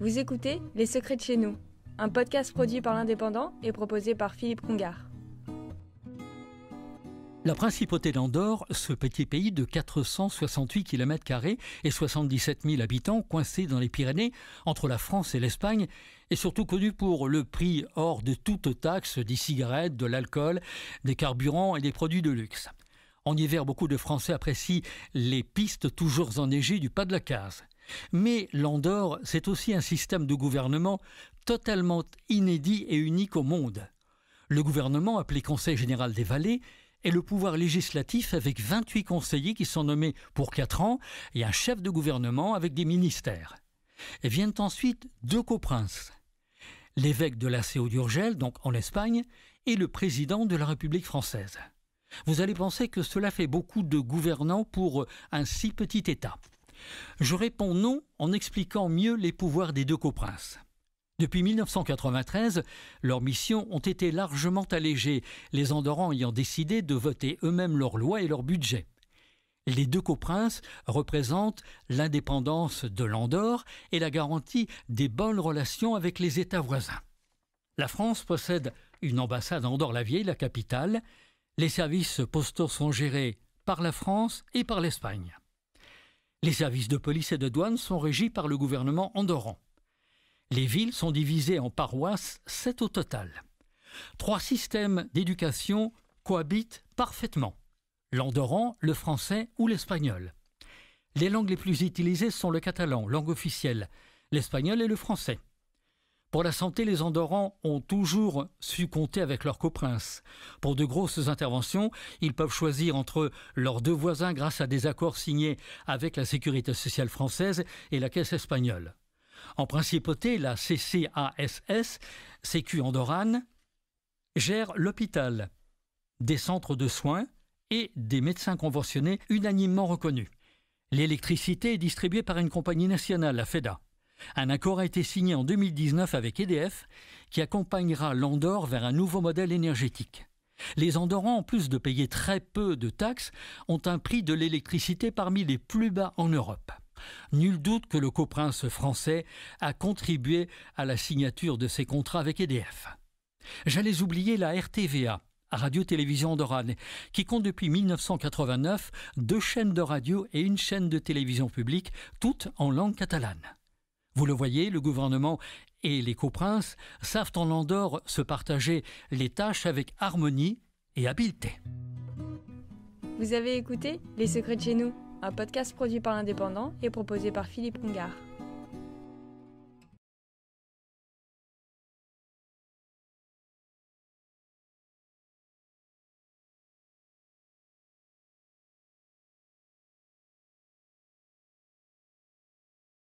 Vous écoutez Les Secrets de chez nous, un podcast produit par l'Indépendant et proposé par Philippe Congar. La principauté d'Andorre, ce petit pays de 468 km et 77 000 habitants coincés dans les Pyrénées entre la France et l'Espagne, est surtout connu pour le prix hors de toute taxe des cigarettes, de l'alcool, des carburants et des produits de luxe. En hiver, beaucoup de Français apprécient les pistes toujours enneigées du pas de la case. Mais l'Andorre, c'est aussi un système de gouvernement totalement inédit et unique au monde. Le gouvernement, appelé Conseil général des vallées, est le pouvoir législatif avec 28 conseillers qui sont nommés pour 4 ans et un chef de gouvernement avec des ministères. viennent ensuite deux coprinces, l'évêque de la d'Urgel, donc en Espagne, et le président de la République française. Vous allez penser que cela fait beaucoup de gouvernants pour un si petit État. Je réponds non en expliquant mieux les pouvoirs des deux coprinces. Depuis 1993, leurs missions ont été largement allégées, les Andorrans ayant décidé de voter eux-mêmes leurs lois et leur budget. Les deux coprinces représentent l'indépendance de l'Andorre et la garantie des bonnes relations avec les États voisins. La France possède une ambassade à Andorre-la-Vieille, la capitale. Les services postaux sont gérés par la France et par l'Espagne. Les services de police et de douane sont régis par le gouvernement andorran. Les villes sont divisées en paroisses, sept au total. Trois systèmes d'éducation cohabitent parfaitement l'andorran, le français ou l'espagnol. Les langues les plus utilisées sont le catalan, langue officielle, l'espagnol et le français. Pour la santé, les Andorrans ont toujours su compter avec leurs coprince. Pour de grosses interventions, ils peuvent choisir entre leurs deux voisins grâce à des accords signés avec la Sécurité sociale française et la Caisse espagnole. En principauté, la CCASS, Sécu Andorran, gère l'hôpital, des centres de soins et des médecins conventionnés unanimement reconnus. L'électricité est distribuée par une compagnie nationale, la FEDA. Un accord a été signé en 2019 avec EDF qui accompagnera l'Andorre vers un nouveau modèle énergétique. Les Andorrans, en plus de payer très peu de taxes, ont un prix de l'électricité parmi les plus bas en Europe. Nul doute que le coprince français a contribué à la signature de ces contrats avec EDF. J'allais oublier la RTVA, Radio-Télévision Andorrane, qui compte depuis 1989 deux chaînes de radio et une chaîne de télévision publique, toutes en langue catalane. Vous le voyez, le gouvernement et les coprinces savent en Andorre se partager les tâches avec harmonie et habileté. Vous avez écouté Les Secrets de chez nous, un podcast produit par l'Indépendant et proposé par Philippe Congard.